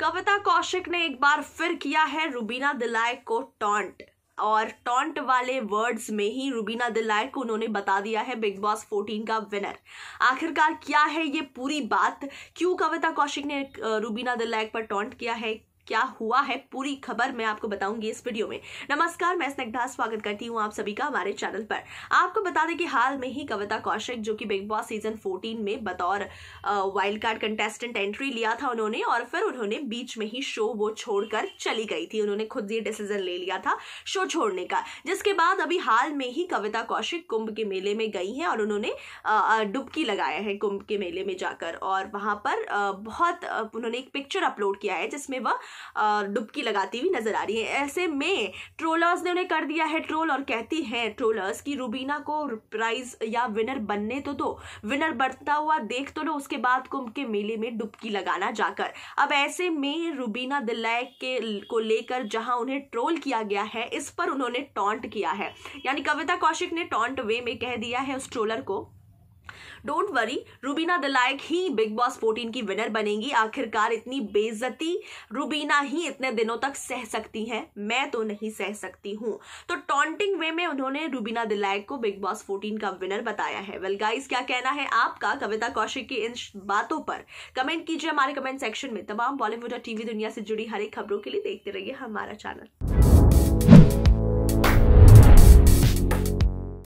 कविता कौशिक ने एक बार फिर किया है रूबीना दिलाय को टॉन्ट और टॉन्ट वाले वर्ड्स में ही रूबीना दिलाय को उन्होंने बता दिया है बिग बॉस 14 का विनर आखिरकार क्या है ये पूरी बात क्यों कविता कौशिक ने रूबीना दिलाय पर टॉन्ट किया है क्या हुआ है पूरी खबर मैं आपको बताऊंगी इस वीडियो में नमस्कार मैं स्नेग्धा स्वागत करती हूँ आप सभी का हमारे चैनल पर आपको बता दें कि हाल में ही कविता कौशिक जो कि बिग बॉस सीजन 14 में बतौर वाइल्ड कार्ड कंटेस्टेंट एंट्री लिया था उन्होंने और फिर उन्होंने बीच में ही शो वो छोड़कर चली गई थी उन्होंने खुद ये डिसीजन ले लिया था शो छोड़ने का जिसके बाद अभी हाल में ही कविता कौशिक कुंभ के मेले में गई हैं और उन्होंने डुबकी लगाया है कुंभ के मेले में जाकर और वहां पर बहुत उन्होंने एक पिक्चर अपलोड किया है जिसमें वह डुबकी लगाती हुई नजर आ रही है ऐसे में ट्रोलर्स ने उन्हें कर दिया है ट्रोल और कहती हैं ट्रोलर्स कि रूबीना को प्राइज या विनर बनने तो दो विनर बढ़ता हुआ देख तो लो उसके बाद कुंभ के मेले में डुबकी लगाना जाकर अब ऐसे में रूबीना दिलैक के को लेकर जहां उन्हें ट्रोल किया गया है इस पर उन्होंने टॉन्ट किया है यानी कविता कौशिक ने टॉन्ट वे में कह दिया है उस ट्रोलर को डोंट वरी रूबीना दलायक ही बिग बॉस 14 की विनर बनेंगी आखिरकार इतनी बेजती रूबीना ही इतने दिनों तक सह सकती हैं मैं तो नहीं सह सकती हूँ तो टॉन्टिंग वे में उन्होंने रूबीना दिलायक को बिग बॉस 14 का विनर बताया है वेल well, गाइस क्या कहना है आपका कविता कौशिक की इन बातों पर कमेंट कीजिए हमारे कमेंट सेक्शन में तमाम बॉलीवुड और टीवी दुनिया से जुड़ी हर एक खबरों के लिए देखते रहिए हमारा चैनल